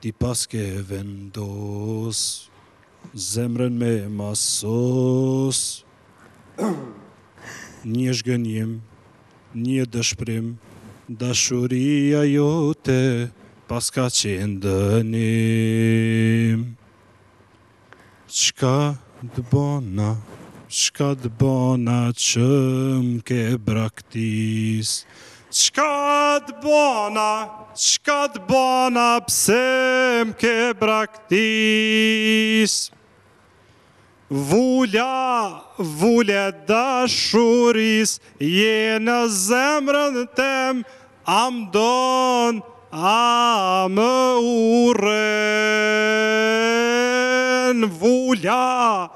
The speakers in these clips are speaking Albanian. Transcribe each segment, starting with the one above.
Ti pas ke vendos Zemrën me masos Një shgënjim Një dëshprim Dashuria jote Pas ka qenë dënim Qka të bona Qka të bona Që më ke braktis Qka të bona Qka të bona Pse them ke braktis dashuris Je në zemrën tem Am don, am uren Vulla,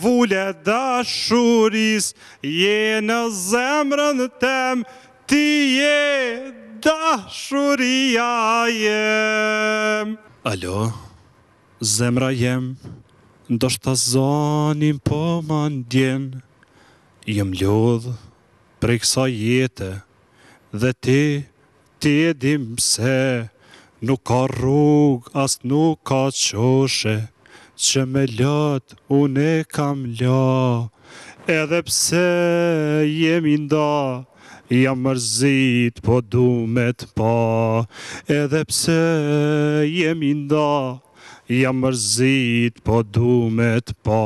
vulle dashuris Je në zemrën tem Ti je Dashuria jem Alo, zemra jem, ndoshta shta zonim po mandjen, ndjen, jem ljodh, prej kësa jetë, dhe ti, ti e dim se, nuk ka rrug, as nuk ka qoshe, që me lot, une e kam lot, edhe pse jemi nda, jam mërzit po du me të pa, edhe pse jemi nda, jam mërzit po du me të pa.